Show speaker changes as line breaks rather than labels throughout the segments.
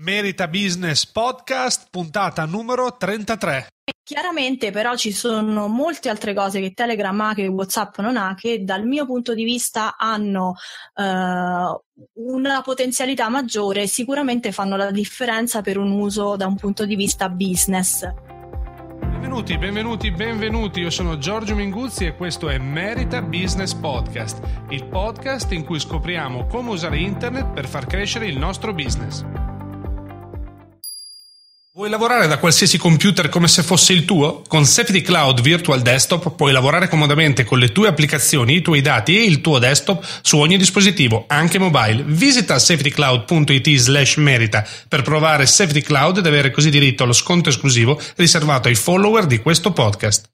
Merita Business Podcast, puntata numero 33.
Chiaramente però ci sono molte altre cose che Telegram ha, che WhatsApp non ha, che dal mio punto di vista hanno eh, una potenzialità maggiore e sicuramente fanno la differenza per un uso da un punto di vista business.
Benvenuti, benvenuti, benvenuti. Io sono Giorgio Minguzzi e questo è Merita Business Podcast, il podcast in cui scopriamo come usare internet per far crescere il nostro business. Vuoi lavorare da qualsiasi computer come se fosse il tuo? Con Safety Cloud Virtual Desktop puoi lavorare comodamente con le tue applicazioni, i tuoi dati e il tuo desktop su ogni dispositivo, anche mobile. Visita safetycloud.it slash merita per provare Safety Cloud ed avere così diritto allo sconto esclusivo riservato ai follower di questo podcast.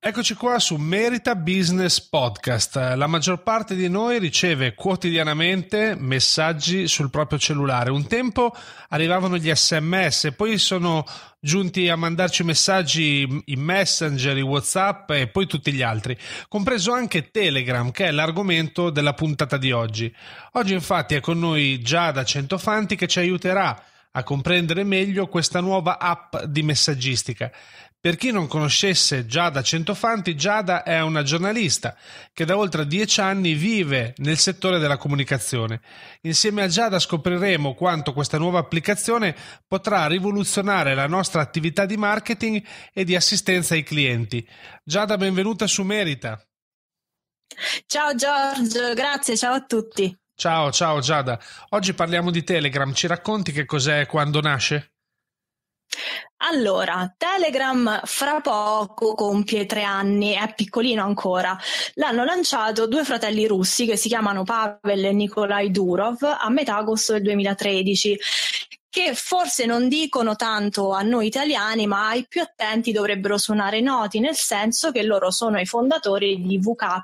Eccoci qua su Merita Business Podcast. La maggior parte di noi riceve quotidianamente messaggi sul proprio cellulare. Un tempo arrivavano gli sms, poi sono giunti a mandarci messaggi in Messenger, in WhatsApp e poi tutti gli altri, compreso anche Telegram, che è l'argomento della puntata di oggi. Oggi infatti è con noi Giada Centofanti che ci aiuterà a comprendere meglio questa nuova app di messaggistica. Per chi non conoscesse Giada Centofanti, Giada è una giornalista che da oltre dieci anni vive nel settore della comunicazione. Insieme a Giada scopriremo quanto questa nuova applicazione potrà rivoluzionare la nostra attività di marketing e di assistenza ai clienti. Giada, benvenuta su Merita. Ciao Giorgio, grazie, ciao a tutti. Ciao, ciao Giada. Oggi parliamo di Telegram. Ci racconti che cos'è e quando nasce?
Allora, Telegram fra poco compie tre anni, è piccolino ancora. L'hanno lanciato due fratelli russi che si chiamano Pavel e Nikolai Durov a metà agosto del 2013 che forse non dicono tanto a noi italiani, ma ai più attenti dovrebbero suonare noti, nel senso che loro sono i fondatori di VK,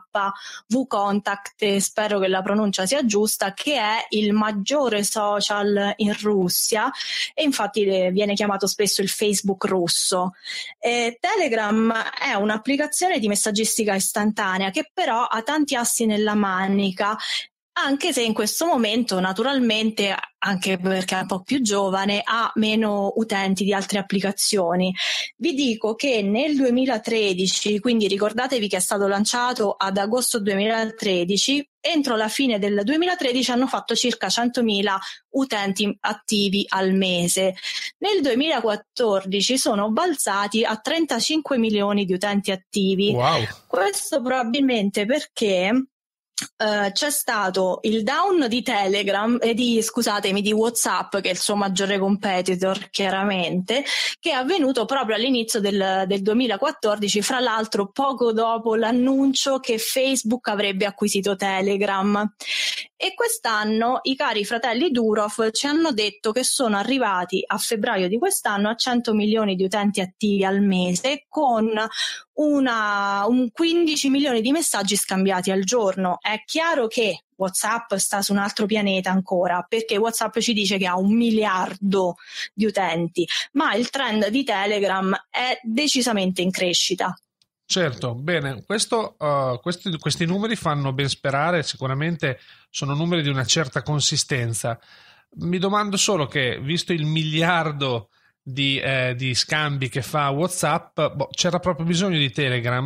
VContact, spero che la pronuncia sia giusta, che è il maggiore social in Russia e infatti viene chiamato spesso il Facebook russo. E Telegram è un'applicazione di messaggistica istantanea che però ha tanti assi nella manica anche se in questo momento naturalmente, anche perché è un po' più giovane, ha meno utenti di altre applicazioni. Vi dico che nel 2013, quindi ricordatevi che è stato lanciato ad agosto 2013, entro la fine del 2013 hanno fatto circa 100.000 utenti attivi al mese. Nel 2014 sono balzati a 35 milioni di utenti attivi. Wow. Questo probabilmente perché Uh, c'è stato il down di Telegram e di, scusatemi, di Whatsapp, che è il suo maggiore competitor chiaramente, che è avvenuto proprio all'inizio del, del 2014, fra l'altro poco dopo l'annuncio che Facebook avrebbe acquisito Telegram e quest'anno i cari fratelli Durov ci hanno detto che sono arrivati a febbraio di quest'anno a 100 milioni di utenti attivi al mese con una, un 15 milioni di messaggi scambiati al giorno. È chiaro che WhatsApp sta su un altro pianeta ancora, perché WhatsApp ci dice che ha un miliardo di utenti, ma il trend di Telegram è decisamente in crescita.
Certo, bene, Questo, uh, questi, questi, numeri fanno ben sperare, sicuramente sono numeri di una certa consistenza. Mi domando solo che, visto il miliardo di, eh, di scambi che fa WhatsApp, boh, c'era proprio bisogno di Telegram?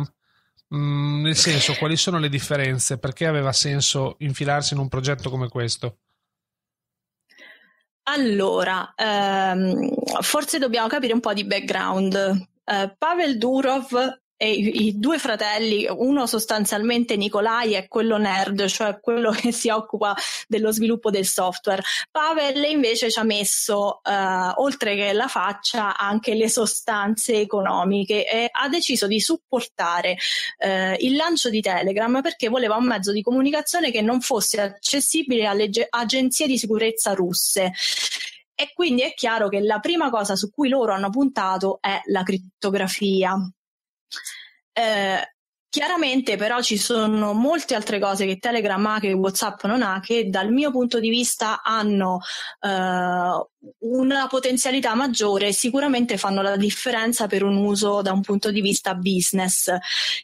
Mm, nel senso, quali sono le differenze? Perché aveva senso infilarsi in un progetto come questo?
Allora, ehm, forse dobbiamo capire un po' di background. Uh, Pavel Durov e i, i, due fratelli, uno sostanzialmente Nicolai è quello nerd, cioè quello che si occupa dello sviluppo del software. Pavel invece ci ha messo, eh, oltre che la faccia, anche le sostanze economiche e ha deciso di supportare eh, il lancio di Telegram perché voleva un mezzo di comunicazione che non fosse accessibile alle ge- agenzie di sicurezza russe. E quindi è chiaro che la prima cosa su cui loro hanno puntato è la criptografia 呃。Chiaramente però ci sono molte altre cose che Telegram ha, che WhatsApp non ha, che dal mio punto di vista hanno eh, una potenzialità maggiore e sicuramente fanno la differenza per un uso da un punto di vista business.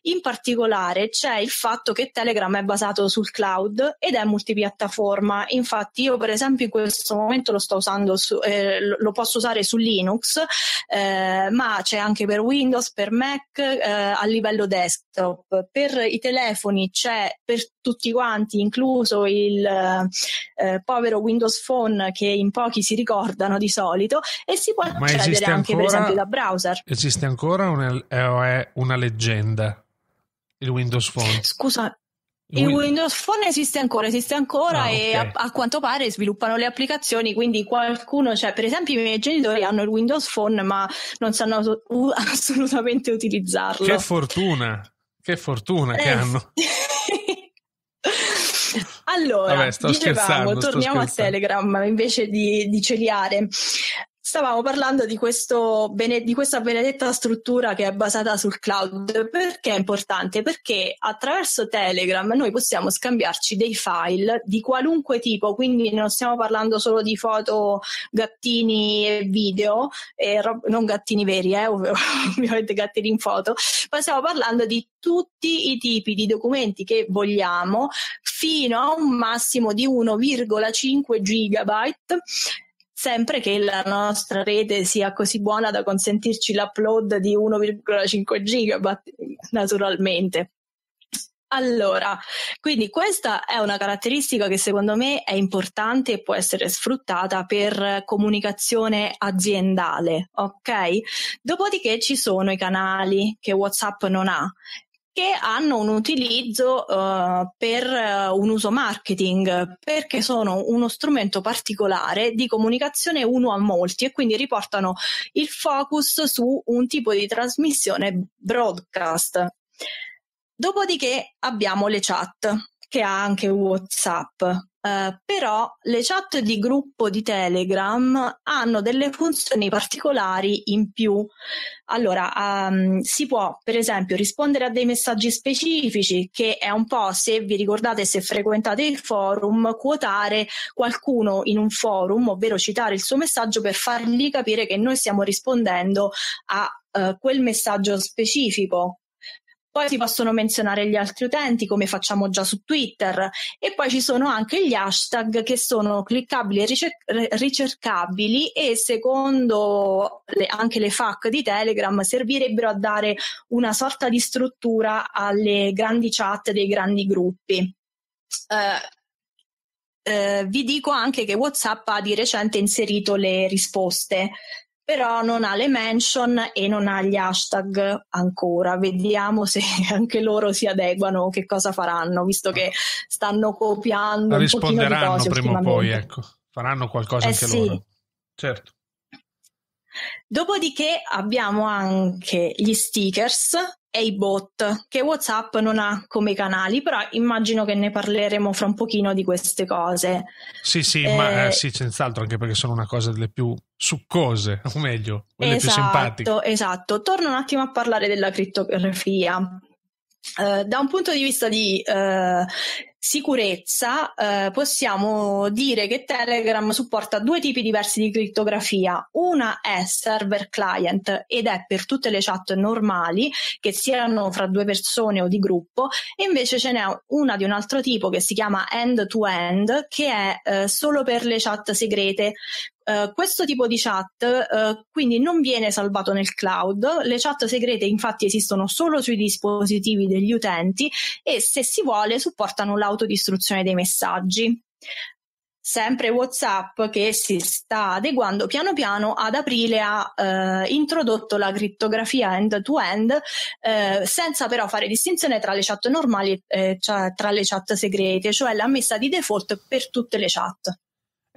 In particolare c'è il fatto che Telegram è basato sul cloud ed è multipiattaforma. Infatti io per esempio in questo momento lo sto usando, su, eh, lo posso usare su Linux, eh, ma c'è anche per Windows, per Mac, eh, a livello desktop laptop, per i telefoni c'è per tutti quanti, incluso il eh, eh, povero Windows Phone che in pochi si ricordano di solito, e si può Ma accedere anche ancora, per esempio da browser.
Esiste ancora eh, o è una leggenda? Il Windows Phone.
Scusa, il Windows Phone esiste ancora, esiste ancora ah, e a, a, quanto pare sviluppano le applicazioni, quindi qualcuno, cioè per esempio i miei genitori hanno il Windows Phone ma non sanno assolutamente utilizzarlo. Che
fortuna! Che fortuna eh. che hanno.
allora, Vabbè, dicevamo, torniamo a Telegram invece di, di celiare stavamo parlando di, bene, di, questa benedetta struttura che è basata sul cloud. Perché è importante? Perché attraverso Telegram noi possiamo scambiarci dei file di qualunque tipo, quindi non stiamo parlando solo di foto, gattini e video, e rob- non gattini veri, eh, ov- ovviamente gattini in foto, ma stiamo parlando di tutti i tipi di documenti che vogliamo fino a un massimo di 1,5 gigabyte sempre che la nostra rete sia così buona da consentirci l'upload di 1,5 gigabyte naturalmente. Allora, quindi questa è una caratteristica che secondo me è importante e può essere sfruttata per comunicazione aziendale, ok? Dopodiché ci sono i canali che WhatsApp non ha che hanno un utilizzo uh, per uh, un uso marketing, perché sono uno strumento particolare di comunicazione uno a molti e quindi riportano il focus su un tipo di trasmissione broadcast. Dopodiché abbiamo le chat, che ha anche WhatsApp. Uh, però le chat di gruppo di Telegram hanno delle funzioni particolari in più. Allora, um, si può per esempio rispondere a dei messaggi specifici, che è un po', se vi ricordate, se frequentate il forum, quotare qualcuno in un forum, ovvero citare il suo messaggio per fargli capire che noi stiamo rispondendo a eh, quel messaggio specifico poi si possono menzionare gli altri utenti come facciamo già su Twitter e poi ci sono anche gli hashtag che sono cliccabili e ricer- ricercabili e secondo le, anche le FAQ di Telegram servirebbero a dare una sorta di struttura alle grandi chat dei grandi gruppi. Uh, Uh, vi dico anche che WhatsApp ha di recente inserito le risposte però non ha le mention e non ha gli hashtag ancora. Vediamo se anche loro si adeguano, che cosa faranno, visto che stanno copiando. Risponderanno prima o poi,
ecco. Faranno qualcosa eh anche sì. loro. Certo.
Dopodiché abbiamo anche gli stickers e i bot che WhatsApp non ha come canali, però immagino che ne parleremo fra un pochino di queste cose.
Sì, sì, eh, ma eh, sì, senz'altro, anche perché sono una cosa delle più succose, o meglio, quelle esatto, più simpatiche.
Esatto, torno un attimo a parlare della criptografia. Uh, da un punto di vista di uh, sicurezza eh, possiamo dire che Telegram supporta due tipi diversi di criptografia. Una è server client ed è per tutte le chat normali, che siano fra due persone o di gruppo, e invece ce n'è una di un altro tipo che si chiama end to end, che è eh, solo per le chat segrete. Eh, questo tipo di chat uh, quindi non viene salvato nel cloud, le chat segrete infatti esistono solo sui dispositivi degli utenti e se si vuole supportano l'autodistruzione dei messaggi sempre WhatsApp che si sta adeguando piano piano ad aprile ha eh, introdotto la crittografia end to end eh, senza però fare distinzione tra le chat normali e eh, tra le chat segrete, cioè la messa di default per tutte le chat.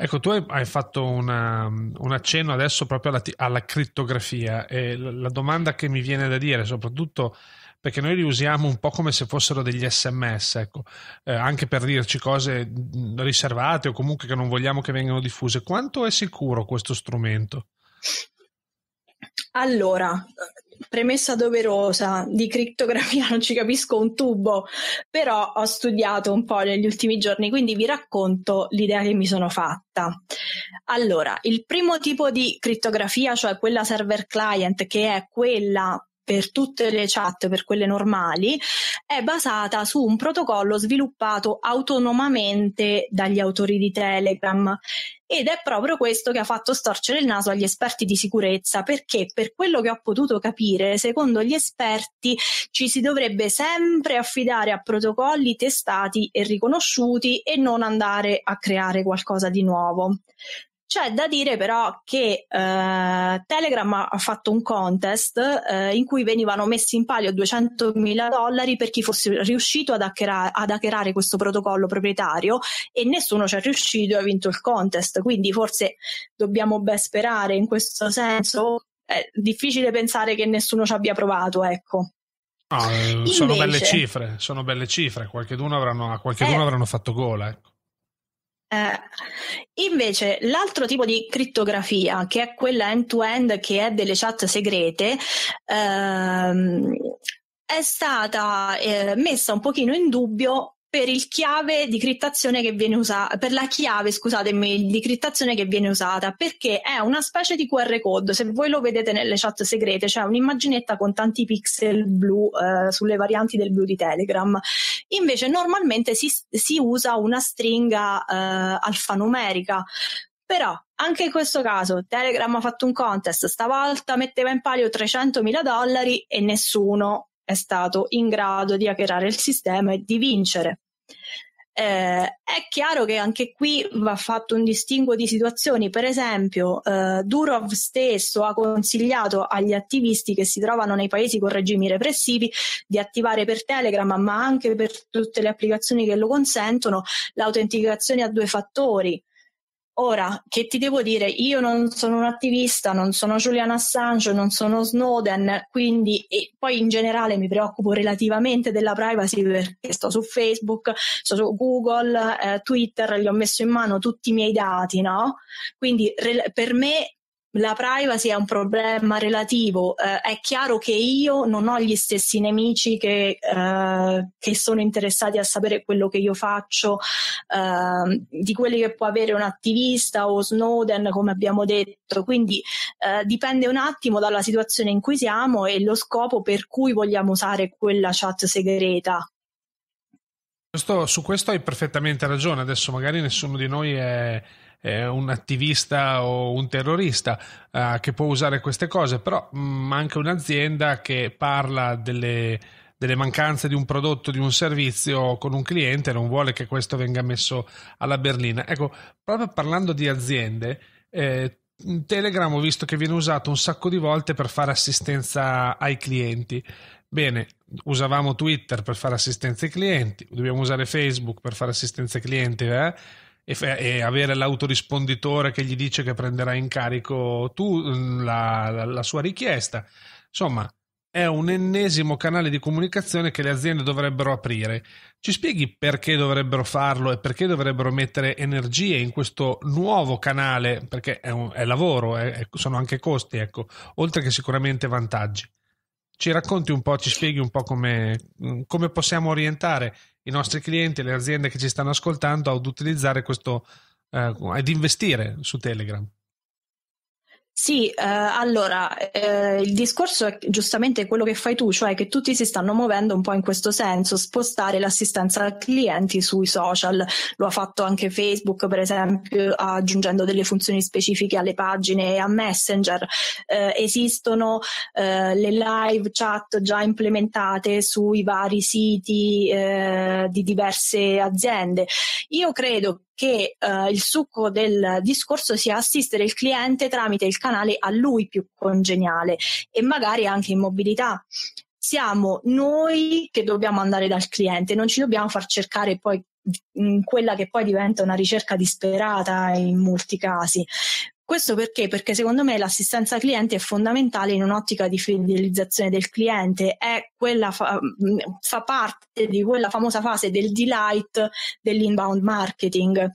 Ecco, tu hai, fatto una, um, un accenno adesso proprio alla, alla crittografia e la, la domanda che mi viene da dire, soprattutto perché noi li usiamo un po' come se fossero degli sms, ecco, eh, anche per dirci cose mm, riservate o comunque che non vogliamo che vengano diffuse. Quanto è sicuro questo strumento?
Allora, premessa doverosa, di criptografia non ci capisco un tubo, però ho studiato un po' negli ultimi giorni, quindi vi racconto l'idea che mi sono fatta. Allora, il primo tipo di criptografia, cioè quella server client, che è quella per tutte le chat, per quelle normali, è basata su un protocollo sviluppato autonomamente dagli autori di Telegram. Ed è proprio questo che ha fatto storcere il naso agli esperti di sicurezza, perché per quello che ho potuto capire, secondo gli esperti ci si dovrebbe sempre affidare a protocolli testati e riconosciuti e non andare a creare qualcosa di nuovo. C'è da dire però che eh, Telegram ha fatto un contest eh, in cui venivano messi in palio 200.000 dollari per chi fosse riuscito ad, hackera- ad hackerare questo protocollo proprietario e nessuno ci è riuscito e ha vinto il contest. Quindi forse dobbiamo ben sperare in questo senso. È difficile pensare che nessuno ci abbia provato, ecco.
No, ah, Invece, eh, sono belle cifre, sono belle cifre, qualcheduno avranno, a qualcheduno eh, avranno fatto gola, ecco.
Eh, invece l'altro tipo di crittografia, che è quella end-to-end, che è delle chat segrete, ehm, è stata eh, messa un pochino in dubbio per il chiave di criptazione che viene usata, per la chiave, scusatemi, di criptazione che viene usata, perché è una specie di QR code. Se voi lo vedete nelle chat segrete, c'è cioè un'immaginetta con tanti pixel blu eh, sulle varianti del blu di Telegram. Invece normalmente si, si usa una stringa eh, alfanumerica. Però anche in questo caso Telegram ha fatto un contest, stavolta metteva in palio 300.000 dollari e nessuno è stato in grado di hackerare il sistema e di vincere. Eh, è chiaro che anche qui va fatto un distinguo di situazioni. Per esempio, eh, Durov stesso ha consigliato agli attivisti che si trovano nei paesi con regimi repressivi di attivare per Telegram, ma anche per tutte le applicazioni che lo consentono, l'autenticazione a due fattori. Ora, che ti devo dire, io non sono un attivista, non sono Julian Assange, non sono Snowden, quindi e poi in generale mi preoccupo relativamente della privacy perché sto su Facebook, sto su Google, eh, Twitter, gli ho messo in mano tutti i miei dati, no? Quindi re- per me la privacy è un problema relativo. Eh, è chiaro che io non ho gli stessi nemici che, eh, che sono interessati a sapere quello che io faccio, eh, di quelli che può avere un attivista o Snowden, come abbiamo detto. Quindi eh, dipende un attimo dalla situazione in cui siamo e lo scopo per cui vogliamo usare quella chat segreta.
Questo, su questo hai perfettamente ragione. Adesso magari nessuno di noi è eh, un attivista o un terrorista eh, che può usare queste cose, però mh, mm, anche un'azienda che parla delle, delle mancanze di un prodotto, di un servizio con un cliente, non vuole che questo venga messo alla berlina. Ecco, proprio parlando di aziende, eh, Telegram ho visto che viene usato un sacco di volte per fare assistenza ai clienti. Bene, usavamo Twitter per fare assistenza ai clienti, dobbiamo usare Facebook per fare assistenza ai clienti, eh? e, fe- e, avere l'autorisponditore che gli dice che prenderà in carico tu mm, la, la, la sua richiesta. Insomma, è un ennesimo canale di comunicazione che le aziende dovrebbero aprire. Ci spieghi perché dovrebbero farlo e perché dovrebbero mettere energie in questo nuovo canale, perché è, un, è lavoro, eh, è, sono anche costi, ecco, oltre che sicuramente vantaggi. Ci racconti un po', ci spieghi un po' come, mm, come possiamo orientare i nostri clienti le aziende che ci stanno ascoltando ad utilizzare questo, eh, ad investire su Telegram.
Sì, eh, allora eh, il discorso è giustamente quello che fai tu, cioè che tutti si stanno muovendo un po' in questo senso, spostare l'assistenza ai clienti sui social. Lo ha fatto anche Facebook, per esempio, aggiungendo delle funzioni specifiche alle pagine e a Messenger. Eh, esistono eh, le live chat già implementate sui vari siti eh, di diverse aziende. Io credo che eh, il succo del discorso sia assistere il cliente tramite il canale a lui più congeniale e magari anche in mobilità siamo noi che dobbiamo andare dal cliente, non ci dobbiamo far cercare poi mm, quella che poi diventa una ricerca disperata in molti casi. Questo perché? Perché secondo me l'assistenza cliente è fondamentale in un'ottica di fidelizzazione del cliente, è quella fa, mm, fa parte di quella famosa fase del delight dell'inbound marketing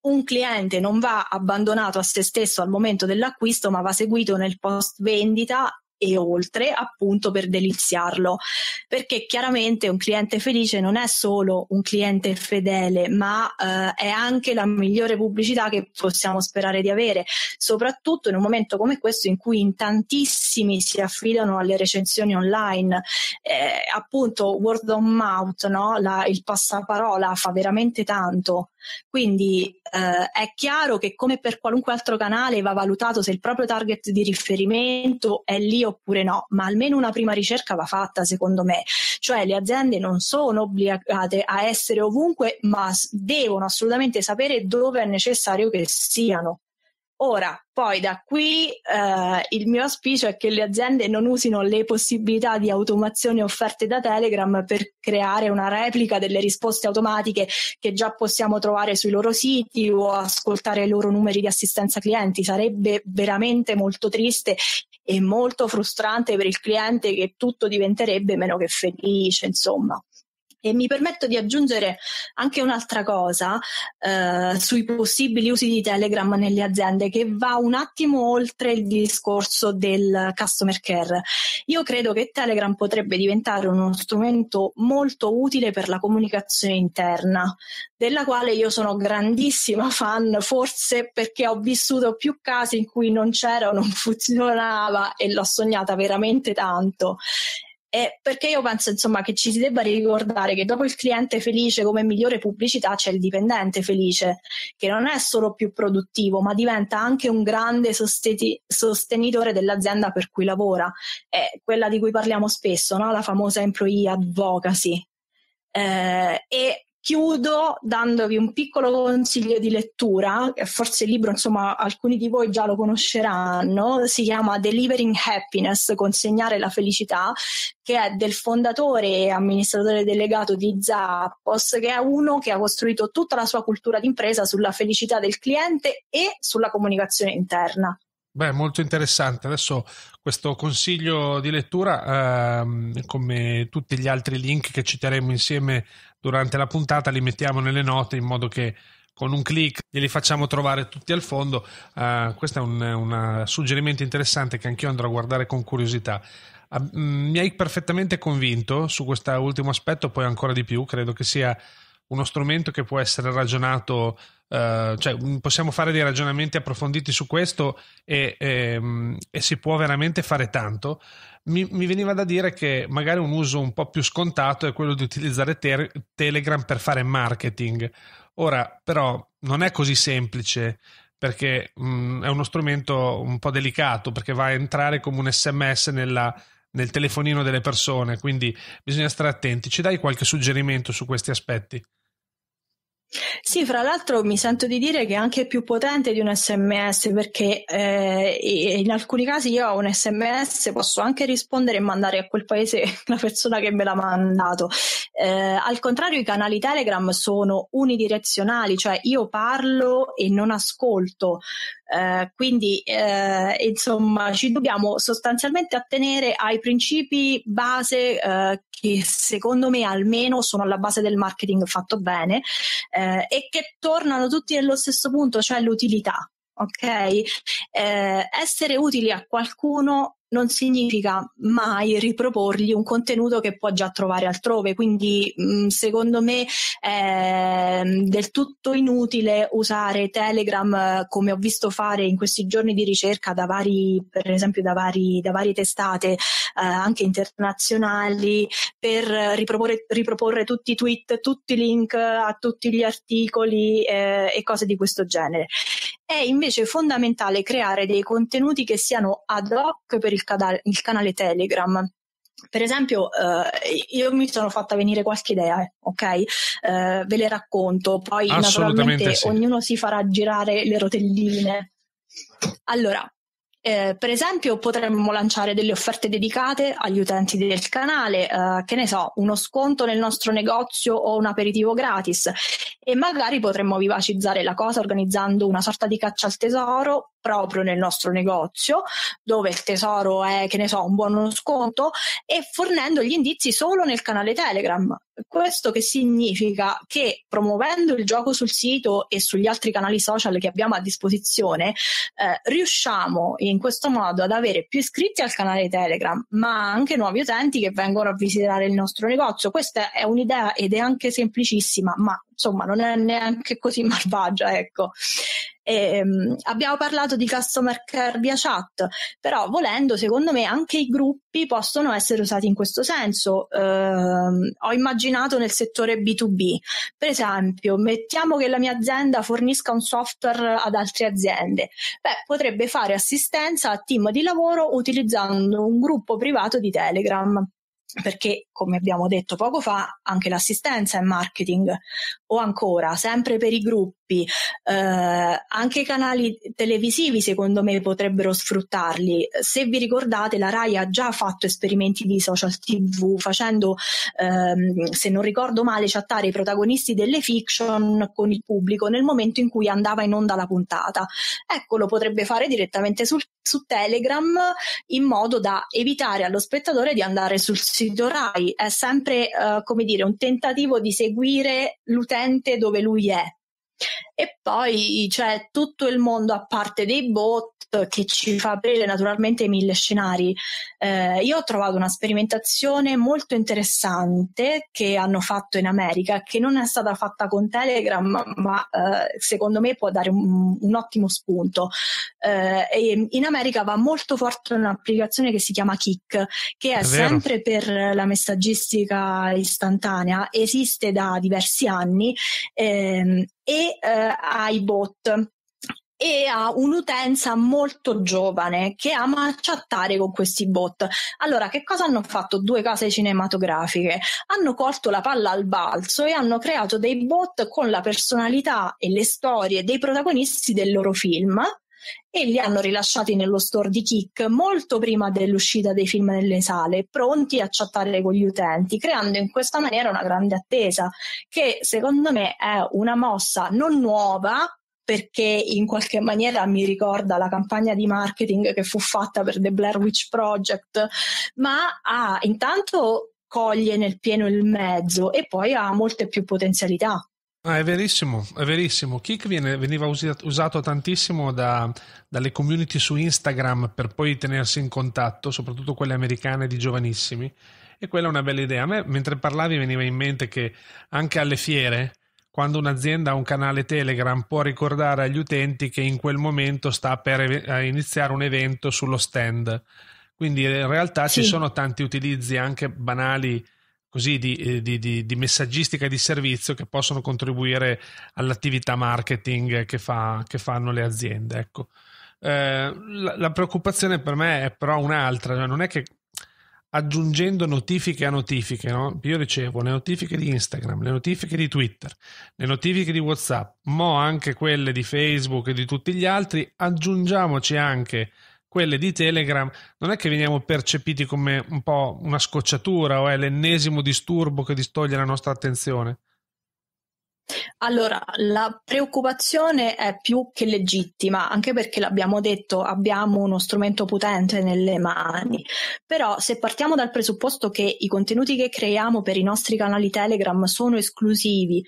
un cliente non va abbandonato a se stesso al momento dell'acquisto, ma va seguito nel post vendita e oltre appunto per deliziarlo perché chiaramente un cliente felice non è solo un cliente fedele ma eh, è anche la migliore pubblicità che possiamo sperare di avere soprattutto in un momento come questo in cui in tantissimi si affidano alle recensioni online eh, appunto word of mouth no? la, il passaparola fa veramente tanto quindi eh, è chiaro che come per qualunque altro canale va valutato se il proprio target di riferimento è lì oppure no, ma almeno una prima ricerca va fatta secondo me, cioè le aziende non sono obbligate a essere ovunque, ma devono assolutamente sapere dove è necessario che siano. Ora, poi da qui eh, il mio auspicio è che le aziende non usino le possibilità di automazione offerte da Telegram per creare una replica delle risposte automatiche che già possiamo trovare sui loro siti o ascoltare i loro numeri di assistenza clienti. Sarebbe veramente molto triste e molto frustrante per il cliente che tutto diventerebbe meno che felice, insomma. E mi permetto di aggiungere anche un'altra cosa eh, sui possibili usi di Telegram nelle aziende che va un attimo oltre il discorso del customer care. Io credo che Telegram potrebbe diventare uno strumento molto utile per la comunicazione interna, della quale io sono grandissima fan, forse perché ho vissuto più casi in cui non c'era o non funzionava e l'ho sognata veramente tanto. Eh, perché io penso insomma che ci si debba ricordare che dopo il cliente felice come migliore pubblicità c'è il dipendente felice, che non è solo più produttivo, ma diventa anche un grande sosteti- sostenitore dell'azienda per cui lavora. È quella di cui parliamo spesso, no? la famosa employee advocacy. Eh, e Chiudo dandovi un piccolo consiglio di lettura, forse il libro, insomma, alcuni di voi già lo conosceranno, si chiama Delivering Happiness, consegnare la felicità, che è del fondatore e amministratore delegato di Zappos, che è uno che ha costruito tutta la sua cultura d'impresa sulla felicità del cliente e sulla comunicazione interna.
Beh, molto interessante. Adesso questo consiglio di lettura, ehm, come tutti gli altri link che citeremo insieme durante la puntata li mettiamo nelle note in modo che con un clic glieli facciamo trovare tutti al fondo. Uh, questo è un, un suggerimento interessante che anch'io andrò a guardare con curiosità. Uh, mi hai perfettamente convinto su questo ultimo aspetto, poi ancora di più. Credo che sia uno strumento che può essere ragionato eh, cioè, mm, possiamo fare dei ragionamenti approfonditi su questo e, e, ehm, e si può veramente fare tanto. Mi, mi, veniva da dire che magari un uso un po' più scontato è quello di utilizzare ter- Telegram per fare marketing. Ora, però, non è così semplice perché mh, mm, è uno strumento un po' delicato perché va a entrare come un sms nella, nel telefonino delle persone, quindi bisogna stare attenti. Ci dai qualche suggerimento su questi aspetti?
Sì, fra l'altro mi sento di dire che è anche più potente di un sms perché eh, in alcuni casi io ho un sms, posso anche rispondere e mandare a quel paese la persona che me l'ha mandato. Eh, al contrario i canali Telegram sono unidirezionali, cioè io parlo e non ascolto, eh, quindi eh, insomma ci dobbiamo sostanzialmente attenere ai principi base eh, che secondo me almeno sono alla base del marketing fatto bene eh, e che tornano tutti nello stesso punto, cioè l'utilità. Ok? eh, essere utili a qualcuno non significa mai riproporgli un contenuto che può già trovare altrove, quindi mm, secondo me è mm, del tutto inutile usare Telegram come ho visto fare in questi giorni di ricerca da vari, per esempio da, vari, da varie testate eh, anche internazionali per riproporre, riproporre, tutti i tweet, tutti i link a tutti gli articoli eh, e cose di questo genere. È invece fondamentale creare dei contenuti che siano ad hoc per il, cada- il canale Telegram. Per esempio, eh, io mi sono fatta venire qualche idea, eh, ok? Eh, ve le racconto, poi naturalmente sì. ognuno si farà girare le rotelline. Allora, eh, per esempio potremmo lanciare delle offerte dedicate agli utenti del canale, eh, che ne so, uno sconto nel nostro negozio o un aperitivo gratis e magari potremmo vivacizzare la cosa organizzando una sorta di caccia al tesoro proprio nel nostro negozio, dove il tesoro è, che ne so, un buono sconto, e fornendo gli indizi solo nel canale Telegram. Questo che significa che promuovendo il gioco sul sito e sugli altri canali social che abbiamo a disposizione, eh, riusciamo in questo modo ad avere più iscritti al canale Telegram, ma anche nuovi utenti che vengono a visitare il nostro negozio. Questa è un'idea ed è anche semplicissima, ma insomma non è neanche così malvagia, ecco. E, ehm, abbiamo parlato di customer care via chat, però volendo, secondo me, anche i gruppi possono essere usati in questo senso. Uh, ho immaginato nel settore B2B, per esempio, mettiamo che la mia azienda fornisca un software ad altre aziende, beh, potrebbe fare assistenza a team di lavoro utilizzando un gruppo privato di Telegram perché come abbiamo detto poco fa anche l'assistenza è marketing o ancora sempre per i gruppi eh, anche i canali televisivi secondo me potrebbero sfruttarli se vi ricordate la RAI ha già fatto esperimenti di social tv facendo ehm, se non ricordo male chattare i protagonisti delle fiction con il pubblico nel momento in cui andava in onda la puntata ecco lo potrebbe fare direttamente sul, su Telegram in modo da evitare allo spettatore di andare sul sito sito RAI è sempre, eh, come dire, un tentativo di seguire l'utente dove lui è. E poi c'è cioè, tutto il mondo a parte dei bot che ci fa aprire naturalmente mille scenari. Eh, io ho trovato una sperimentazione molto interessante che hanno fatto in America, che non è stata fatta con Telegram, ma eh, secondo me può dare un, un ottimo spunto. Eh, in America va molto forte un'applicazione che si chiama Kik, che è, è sempre per la messaggistica istantanea, esiste da diversi anni ehm, e eh, ai eh, bot e ha un'utenza molto giovane che ama chattare con questi bot. Allora, che cosa hanno fatto due case cinematografiche? Hanno colto la palla al balzo e hanno creato dei bot con la personalità e le storie dei protagonisti del loro film e li hanno rilasciati nello store di Kik molto prima dell'uscita dei film nelle sale, pronti a chattare con gli utenti, creando in questa maniera una grande attesa, che secondo me è una mossa non nuova, perché in qualche maniera mi ricorda la campagna di marketing che fu fatta per The Blair Witch Project, ma ha intanto coglie nel pieno il mezzo e poi ha molte più potenzialità.
Ah, è verissimo, è verissimo. Kik viene, veniva usato, usato tantissimo da, dalle community su Instagram per poi tenersi in contatto, soprattutto quelle americane di giovanissimi. E quella è una bella idea. A me, mentre parlavi, veniva in mente che anche alle fiere, quando un'azienda ha un canale Telegram, può ricordare agli utenti che in quel momento sta per iniziare un evento sullo stand. Quindi in realtà sì. ci sono tanti utilizzi anche banali così di, eh, di, di, di, messaggistica di servizio che possono contribuire all'attività marketing che, fa, che fanno le aziende. Ecco. Eh, la, la, preoccupazione per me è però un'altra, cioè non è che aggiungendo notifiche a notifiche, no? io ricevo le notifiche di Instagram, le notifiche di Twitter, le notifiche di WhatsApp, ma anche quelle di Facebook e di tutti gli altri, aggiungiamoci anche quelle di Telegram non è che veniamo percepiti come un po' una scocciatura o è l'ennesimo disturbo che distoglie la nostra attenzione?
Allora, la preoccupazione è più che legittima, anche perché l'abbiamo detto, abbiamo uno strumento potente nelle mani. Però se partiamo dal presupposto che i contenuti che creiamo per i nostri canali Telegram sono esclusivi,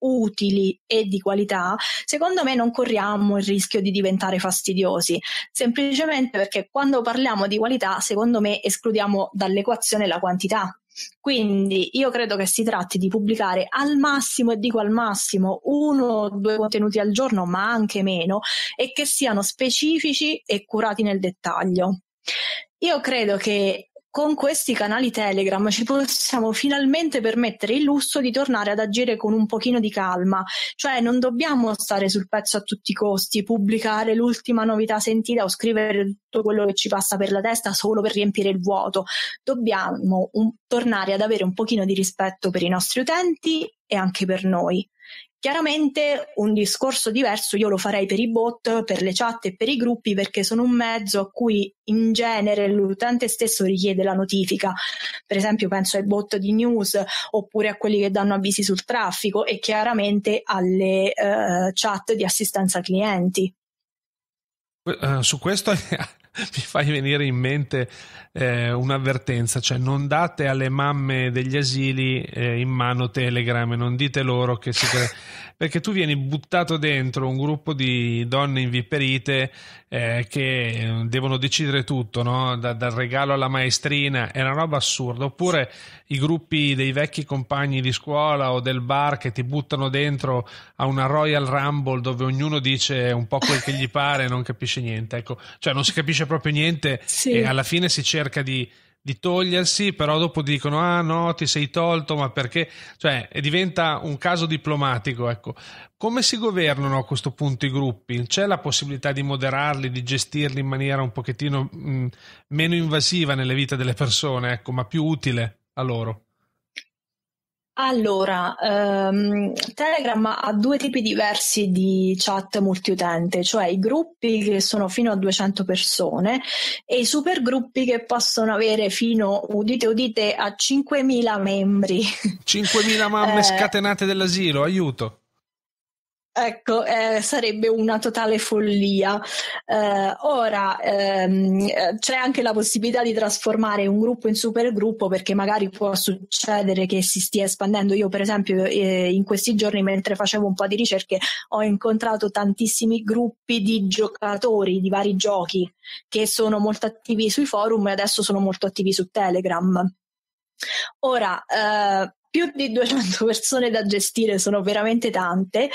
utili e di qualità, secondo me non corriamo il rischio di diventare fastidiosi, semplicemente perché quando parliamo di qualità, secondo me escludiamo dall'equazione la quantità. Quindi io credo che si tratti di pubblicare al massimo, e dico al massimo, uno o due contenuti al giorno, ma anche meno, e che siano specifici e curati nel dettaglio. Io credo che con questi canali Telegram ci possiamo finalmente permettere il lusso di tornare ad agire con un pochino di calma, cioè non dobbiamo stare sul pezzo a tutti i costi, pubblicare l'ultima novità sentita o scrivere tutto quello che ci passa per la testa solo per riempire il vuoto. Dobbiamo un, tornare ad avere un pochino di rispetto per i nostri utenti e anche per noi. Chiaramente un discorso diverso io lo farei per i bot, per le chat e per i gruppi perché sono un mezzo a cui in genere l'utente stesso richiede la notifica. Per esempio penso ai bot di news oppure a quelli che danno avvisi sul traffico e chiaramente alle eh, chat di assistenza clienti.
Uh, su questo mi fai venire in mente eh, un'avvertenza, cioè non date alle mamme degli asili eh, in mano Telegram e non dite loro che si, cre- perché tu vieni buttato dentro un gruppo di donne inviperite eh, che eh, devono decidere tutto, no? da, dal regalo alla maestrina, è una roba assurda, oppure i gruppi dei vecchi compagni di scuola o del bar che ti buttano dentro a una Royal Rumble dove ognuno dice un po' quel che gli pare e non capisce niente, ecco, cioè non si capisce proprio niente sì. e alla fine si cerca di di togliersi, però dopo dicono ah no, ti sei tolto, ma perché? Cioè, diventa un caso diplomatico, ecco. Come si governano a questo punto i gruppi? C'è la possibilità di moderarli, di gestirli in maniera un pochettino mh, meno invasiva nelle vite delle persone, ecco, ma più utile a loro?
Allora, ehm, Telegram ha due tipi diversi di chat multiutente, cioè i gruppi che sono fino a 200 persone e i supergruppi che possono avere fino, udite udite, a 5.000 membri.
5.000 mamme eh, scatenate dell'asilo, aiuto!
Ecco, eh, sarebbe una totale follia. Eh, ora ehm, eh, c'è anche la possibilità di trasformare un gruppo in supergruppo perché magari può succedere che si stia espandendo. Io, per esempio, eh, in questi giorni, mentre facevo un po' di ricerche, ho incontrato tantissimi gruppi di giocatori di vari giochi che sono molto attivi sui forum e adesso sono molto attivi su Telegram. Ora, eh, più di 200 persone da gestire sono veramente tante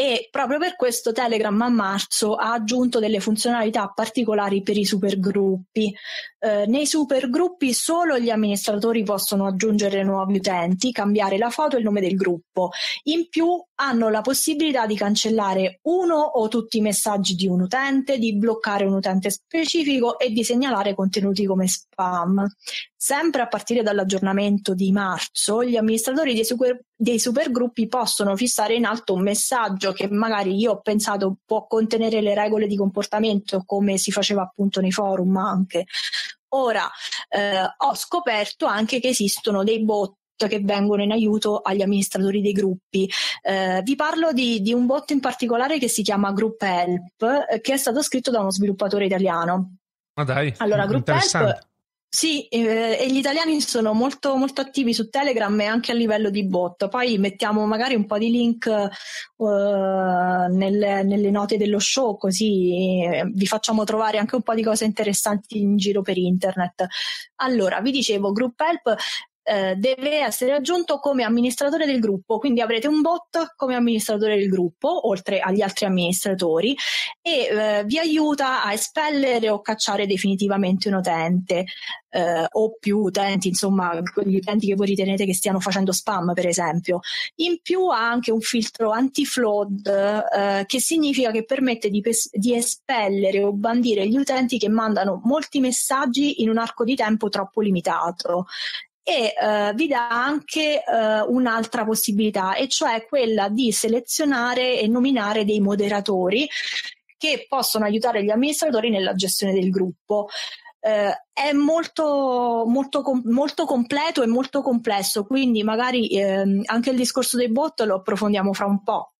e proprio per questo Telegram a marzo ha aggiunto delle funzionalità particolari per i supergruppi. Eh, nei supergruppi solo gli amministratori possono aggiungere nuovi utenti, cambiare la foto e il nome del gruppo. In più hanno la possibilità di cancellare uno o tutti i messaggi di un utente, di bloccare un utente specifico e di segnalare contenuti come spam. Sempre a partire dall'aggiornamento di marzo, gli amministratori dei, super, dei supergruppi possono fissare in alto un messaggio che magari io ho pensato può contenere le regole di comportamento come si faceva appunto nei forum anche. Ora eh, ho scoperto anche che esistono dei bot che vengono in aiuto agli amministratori dei gruppi. Eh, vi parlo di, di, un bot in particolare che si chiama Group Help, eh, che è stato scritto da uno sviluppatore italiano.
Ma dai, allora, Group Help
sì, eh, e gli italiani sono molto, molto, attivi su Telegram e anche a livello di bot. Poi mettiamo magari un po' di link eh, nelle, nelle, note dello show, così eh, vi facciamo trovare anche un po' di cose interessanti in giro per internet. Allora, vi dicevo, Group Help eh, deve essere aggiunto come amministratore del gruppo, quindi avrete un bot come amministratore del gruppo, oltre agli altri amministratori, e eh, vi aiuta a espellere o cacciare definitivamente un utente eh, o più utenti, insomma, quegli utenti che voi ritenete che stiano facendo spam, per esempio. In più ha anche un filtro anti-fraud eh, che significa che permette di, pes- di espellere o bandire gli utenti che mandano molti messaggi in un arco di tempo troppo limitato e eh, vi dà anche eh, un'altra possibilità, e cioè quella di selezionare e nominare dei moderatori che possono aiutare gli amministratori nella gestione del gruppo. Eh, è molto, molto, molto, completo e molto complesso, quindi magari ehm, anche il discorso dei bot lo approfondiamo fra un po'.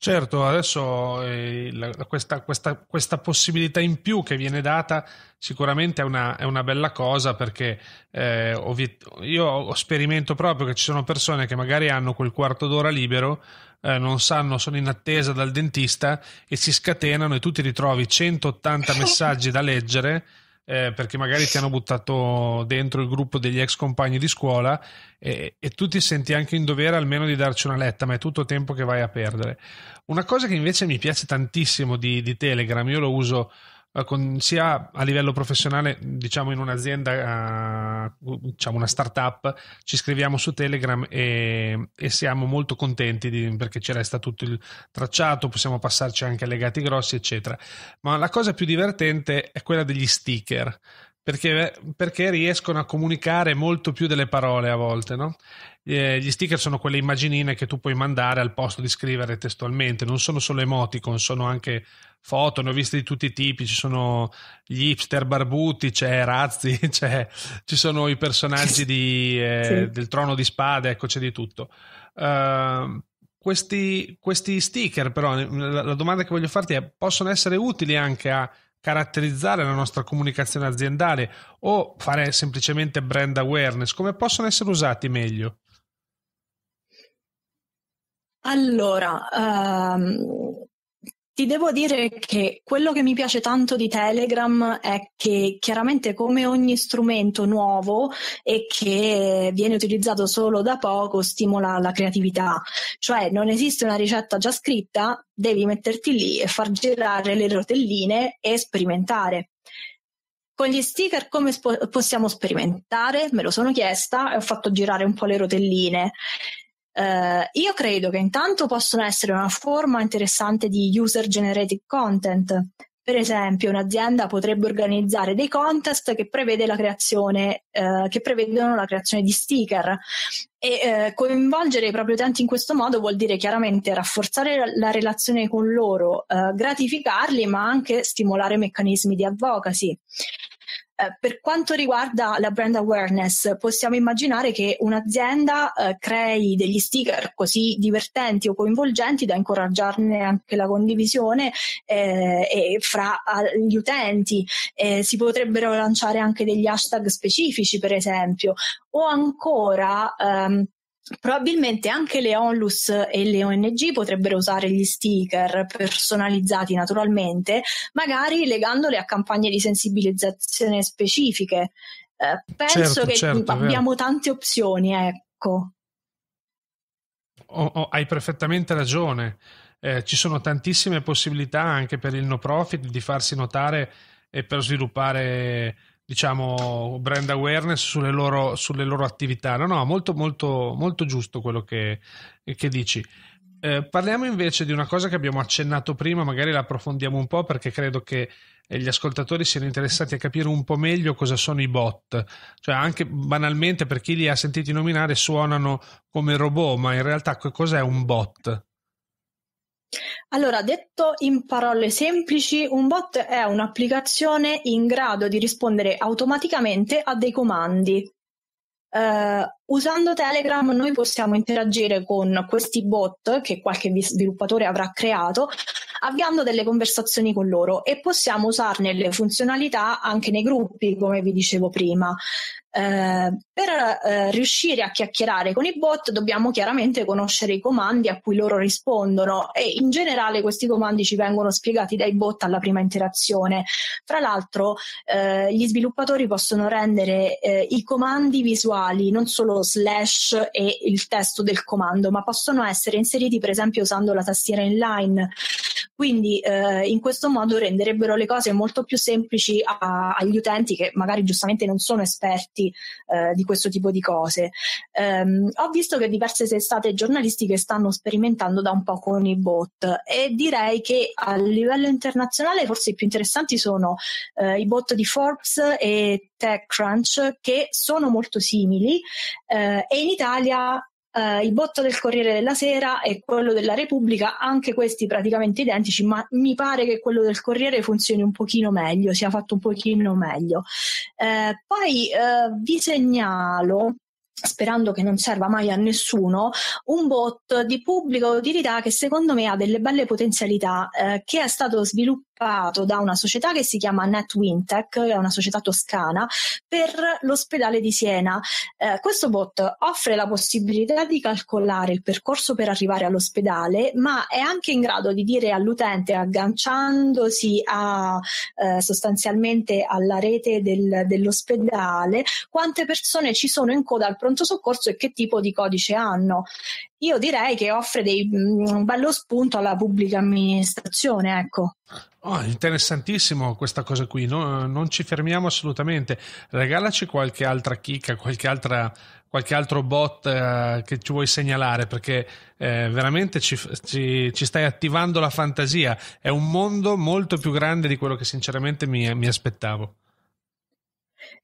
Certo, adesso eh, la, questa, questa, questa, possibilità in più che viene data sicuramente è una, è una bella cosa perché eh, ovvi- io sperimento proprio che ci sono persone che magari hanno quel quarto d'ora libero, eh, non sanno, sono in attesa dal dentista e si scatenano e tu ti ritrovi 180 messaggi da leggere eh, perché magari ti hanno buttato dentro il gruppo degli ex compagni di scuola eh, e, tu ti senti anche in dovere almeno di darci una letta, ma è tutto tempo che vai a perdere. Una cosa che invece mi piace tantissimo di, di Telegram, io lo uso eh, con, sia a livello professionale, diciamo in un'azienda, uh, diciamo una startup, ci scriviamo su Telegram e, e siamo molto contenti di, perché ci resta tutto il tracciato, possiamo passarci anche a legati grossi, eccetera. Ma la cosa più divertente è quella degli sticker perché, perché, riescono a comunicare molto più delle parole a volte, no? gli sticker sono quelle immaginine che tu puoi mandare al posto di scrivere testualmente, non sono solo emoticon, sono anche foto, ne ho viste di tutti i tipi, ci sono gli hipster barbuti, c'è Razzi, c'è, ci sono i personaggi di, eh, sì. del trono di spade, ecco c'è di tutto. Uh, questi, questi sticker però, la, la domanda che voglio farti è, possono essere utili anche a caratterizzare la nostra comunicazione aziendale o fare semplicemente brand awareness? Come possono essere usati meglio?
Allora, um, ti devo dire che quello che mi piace tanto di Telegram è che chiaramente come ogni strumento nuovo e che viene utilizzato solo da poco stimola la creatività, cioè non esiste una ricetta già scritta, devi metterti lì e far girare le rotelline e sperimentare. Con gli sticker come sp- possiamo sperimentare? Me lo sono chiesta e ho fatto girare un po' le rotelline. Eh, io credo che intanto possono essere una forma interessante di user generated content. Per esempio, un'azienda potrebbe organizzare dei contest che, prevede la creazione, eh, che prevedono la creazione di sticker. E eh, coinvolgere i propri utenti in questo modo vuol dire chiaramente rafforzare la relazione con loro, eh, gratificarli, ma anche stimolare meccanismi di advocacy. Eh, per quanto riguarda la brand awareness, possiamo immaginare che un'azienda eh, crei degli sticker così divertenti o coinvolgenti da incoraggiarne anche la condivisione eh, e fra ah, gli utenti. Eh, si potrebbero lanciare anche degli hashtag specifici, per esempio, o ancora ehm, Probabilmente anche le onlus e le ONG potrebbero usare gli sticker personalizzati naturalmente, magari legandoli a campagne di sensibilizzazione specifiche. Eh, penso certo, che certo, abbiamo tante opzioni, ecco.
Oh, oh, hai perfettamente ragione. Eh, ci sono tantissime possibilità anche per il no profit di farsi notare e per sviluppare diciamo, brand awareness sulle loro, sulle loro attività. No, no, molto, molto, molto giusto quello che, che dici. Eh, parliamo invece di una cosa che abbiamo accennato prima, magari la approfondiamo un po' perché credo che eh, gli ascoltatori siano interessati a capire un po' meglio cosa sono i bot, cioè anche banalmente per chi li ha sentiti nominare suonano come robot, ma in realtà cos'è un bot?
Allora, detto in parole semplici, un bot è un'applicazione in grado di rispondere automaticamente a dei comandi. Uh, usando Telegram noi possiamo interagire con questi bot che qualche sviluppatore avrà creato avviando delle conversazioni con loro e possiamo usarne le funzionalità anche nei gruppi, come vi dicevo prima. Eh, per eh, riuscire a chiacchierare con i bot dobbiamo chiaramente conoscere i comandi a cui loro rispondono e in generale questi comandi ci vengono spiegati dai bot alla prima interazione. Fra l'altro eh, gli sviluppatori possono rendere eh, i comandi visuali, non solo slash e il testo del comando, ma possono essere inseriti per esempio usando la tastiera inline quindi eh, in questo modo renderebbero le cose molto più semplici a, agli utenti che magari giustamente non sono esperti eh, di questo tipo di cose. Um, ho visto che diverse testate giornalistiche stanno sperimentando da un po' con i bot e direi che a livello internazionale forse i più interessanti sono eh, i bot di Forbes e TechCrunch che sono molto simili eh, e in Italia eh, il botto del Corriere della Sera e quello della Repubblica, anche questi praticamente identici, ma mi pare che quello del Corriere funzioni un pochino meglio, sia fatto un pochino meglio. Eh, poi eh, vi segnalo sperando che non serva mai a nessuno, un bot di pubblica utilità che secondo me ha delle belle potenzialità, eh, che è stato sviluppato comprato da una società che si chiama NetWintech, è una società toscana, per l'ospedale di Siena. Eh, questo bot offre la possibilità di calcolare il percorso per arrivare all'ospedale, ma è anche in grado di dire all'utente, agganciandosi a, eh, sostanzialmente alla rete del, dell'ospedale, quante persone ci sono in coda al pronto soccorso e che tipo di codice hanno. Io direi che offre dei, mm, un bello spunto alla pubblica amministrazione, ecco.
Oh, interessantissimo questa cosa qui, no, non ci fermiamo assolutamente. Regalaci qualche altra chicca, qualche, altra, qualche altro bot eh, che ci vuoi segnalare, perché eh, veramente ci, ci, ci, stai attivando la fantasia. È un mondo molto più grande di quello che sinceramente mi, mi aspettavo.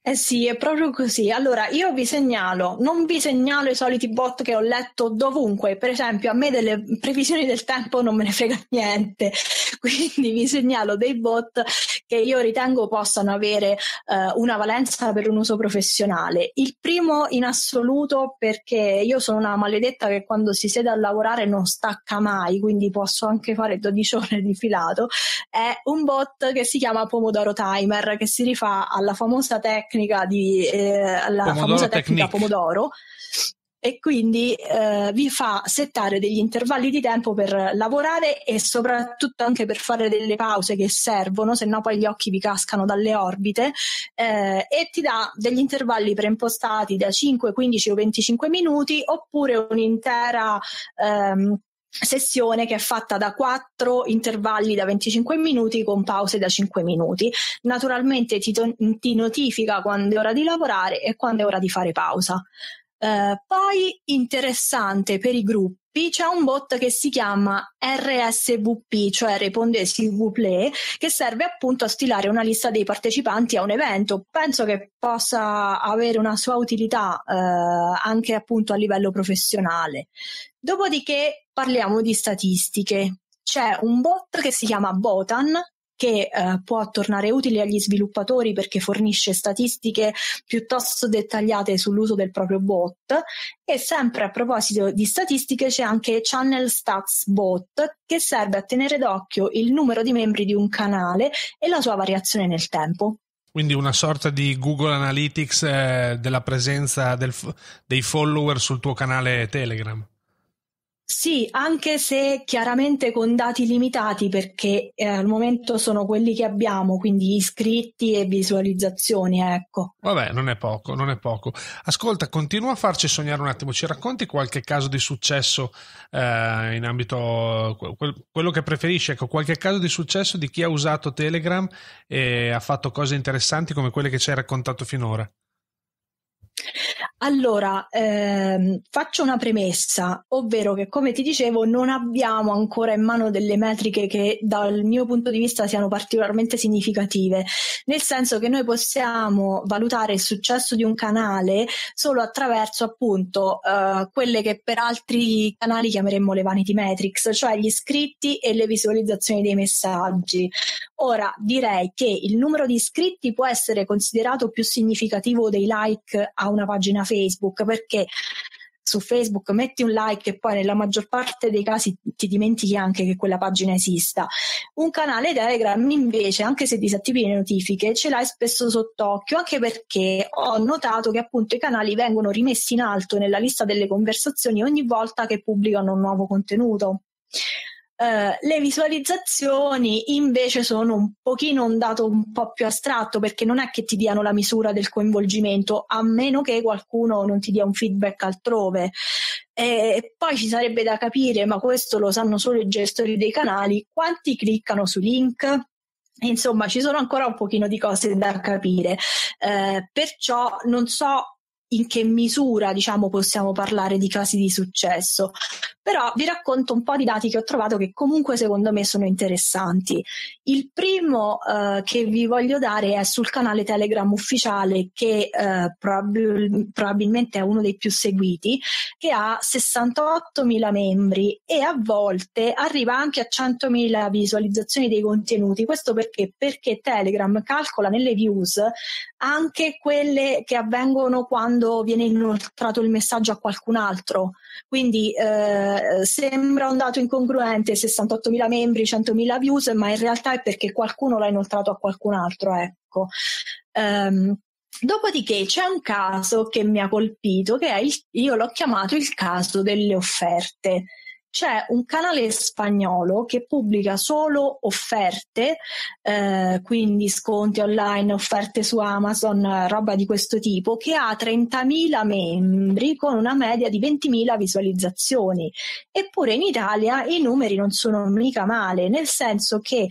Eh sì, è proprio così. Allora, io vi segnalo, non vi segnalo i soliti bot che ho letto dovunque. Per esempio, a me delle previsioni del tempo non me ne frega niente. Quindi vi segnalo dei bot che io ritengo possano avere eh, una valenza per un uso professionale. Il primo in assoluto perché io sono una maledetta che quando si siede a lavorare non stacca mai, quindi posso anche fare 12 ore di filato, è un bot che si chiama Pomodoro Timer che si rifà alla famosa tecnica di eh, alla Pomodoro famosa tecnica Pomodoro e quindi eh, vi fa settare degli intervalli di tempo per lavorare e soprattutto anche per fare delle pause che servono, se no poi gli occhi vi cascano dalle orbite eh, e ti dà degli intervalli preimpostati da 5, 15 o 25 minuti oppure un'intera ehm, sessione che è fatta da quattro intervalli da 25 minuti con pause da 5 minuti. Naturalmente ti, to- ti notifica quando è ora di lavorare e quando è ora di fare pausa. Uh, poi interessante per i gruppi c'è un bot che si chiama RSVP, cioè Répondez s'il che serve appunto a stilare una lista dei partecipanti a un evento. Penso che possa avere una sua utilità eh, anche appunto a livello professionale. Dopodiché parliamo di statistiche. C'è un bot che si chiama Botan che eh, può tornare utile agli sviluppatori perché fornisce statistiche piuttosto dettagliate sull'uso del proprio bot e sempre a proposito di statistiche c'è anche Channel Stats Bot che serve a tenere d'occhio il numero di membri di un canale e la sua variazione nel tempo.
Quindi una sorta di Google Analytics eh, della presenza del, dei follower sul tuo canale Telegram.
Sì, anche se chiaramente con dati limitati perché eh, al momento sono quelli che abbiamo, quindi iscritti e visualizzazioni, ecco.
Vabbè, non è poco, non è poco. Ascolta, continua a farci sognare un attimo, ci racconti qualche caso di successo eh, in ambito, quel, quello che preferisci, ecco, qualche caso di successo di chi ha usato Telegram e ha fatto cose interessanti come quelle che ci hai raccontato finora.
Allora, ehm, faccio una premessa, ovvero che come ti dicevo non abbiamo ancora in mano delle metriche che dal mio punto di vista siano particolarmente significative, nel senso che noi possiamo valutare il successo di un canale solo attraverso appunto eh, quelle che per altri canali chiameremmo le vanity metrics, cioè gli iscritti e le visualizzazioni dei messaggi. Ora direi che il numero di iscritti può essere considerato più significativo dei like a una pagina Facebook perché su Facebook metti un like e poi nella maggior parte dei casi ti dimentichi anche che quella pagina esista. Un canale Telegram invece, anche se disattivi le notifiche, ce l'hai spesso sott'occhio, anche perché ho notato che appunto i canali vengono rimessi in alto nella lista delle conversazioni ogni volta che pubblicano un nuovo contenuto. Eh, le visualizzazioni invece sono un pochino un dato un po' più astratto perché non è che ti diano la misura del coinvolgimento a meno che qualcuno non ti dia un feedback altrove e poi ci sarebbe da capire ma questo lo sanno solo i gestori dei canali quanti cliccano sui link Insomma, ci sono ancora un pochino di cose da capire, uh, perciò non so in che misura diciamo, possiamo parlare di casi di successo. Però vi racconto un po' di dati che ho trovato che comunque secondo me sono interessanti. Il primo eh, che vi voglio dare è sul canale Telegram ufficiale che eh, probabil- probabilmente è uno dei più seguiti, che ha 68.000 membri e a volte arriva anche a 100.000 visualizzazioni dei contenuti. Questo perché? Perché Telegram calcola nelle views anche quelle che avvengono quando quando viene inoltrato il messaggio a qualcun altro. Quindi eh, sembra un dato incongruente, 68.000 membri, 100.000 views, ma in realtà è perché qualcuno l'ha inoltrato a qualcun altro. Ecco. Um, Dopodiché c'è un caso che mi ha colpito, che è il, io l'ho chiamato il caso delle offerte c'è un canale spagnolo che pubblica solo offerte, eh, quindi sconti online, offerte su Amazon, roba di questo tipo, che ha 30.000 membri con una media di 20.000 visualizzazioni. Eppure in Italia i numeri non sono mica male, nel senso che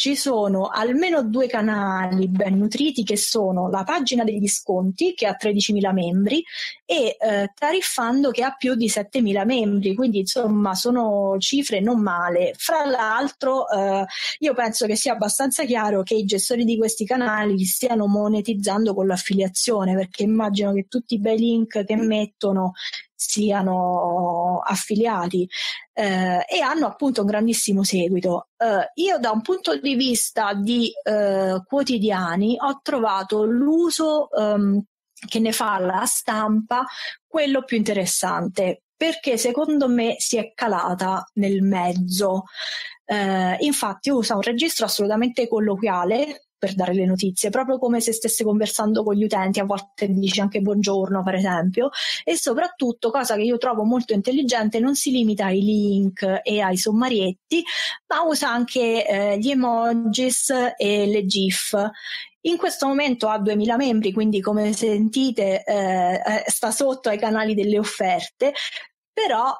ci sono almeno due canali ben nutriti che sono la pagina degli sconti che ha 13.000 membri e eh, Tariffando che ha più di 7.000 membri, quindi insomma sono cifre non male. Fra l'altro eh, io penso che sia abbastanza chiaro che i gestori di questi canali li stiano monetizzando con l'affiliazione perché immagino che tutti i bei link che mettono siano affiliati eh, e hanno appunto un grandissimo seguito. Eh, io da un punto di vista di eh, quotidiani ho trovato l'uso ehm, che ne fa la stampa quello più interessante perché secondo me si è calata nel mezzo. Eh, infatti usa un registro assolutamente colloquiale per dare le notizie, proprio come se stesse conversando con gli utenti, a volte dici anche buongiorno per esempio, e soprattutto, cosa che io trovo molto intelligente, non si limita ai link e ai sommarietti, ma usa anche eh, gli emojis e le GIF. In questo momento ha 2000 membri, quindi come sentite eh, eh, sta sotto ai canali delle offerte, però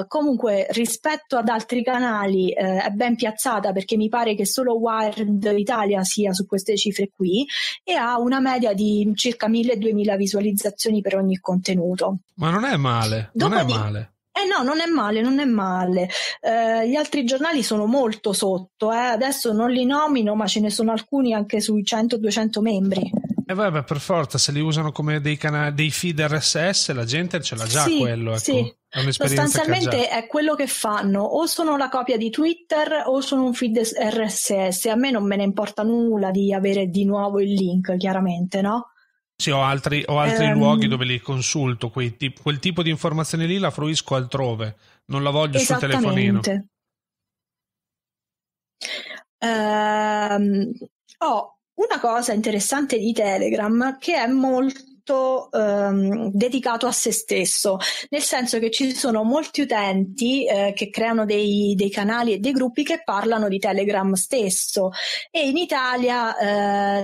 eh, comunque rispetto ad altri canali eh, è ben piazzata perché mi pare che solo Wired Italia sia su queste cifre qui e ha una media di circa 1000-2000 visualizzazioni per ogni contenuto.
Ma non è male, Dopo non è di... male.
Eh no, non è male, non è male. Eh, gli altri giornali sono molto sotto, eh. adesso non li nomino, ma ce ne sono alcuni anche sui 100-200 membri.
E eh vabbè, per forza, se li usano come dei, cana- dei feed RSS, la gente ce l'ha già sì, quello. Ecco. Sì. Sostanzialmente
è quello che fanno, o sono la copia di Twitter o sono un feed RSS. A me non me ne importa nulla di avere di nuovo il link, chiaramente, no?
Sì, ho altri, ho altri um, luoghi dove li consulto, quei, tipo, quel tipo di informazione lì la fruisco altrove, non la voglio sul telefonino.
Um, ho una cosa interessante di Telegram che è molto molto ehm, dedicato a se stesso, nel senso che ci sono molti utenti eh, che creano dei, dei, canali e dei gruppi che parlano di Telegram stesso e in Italia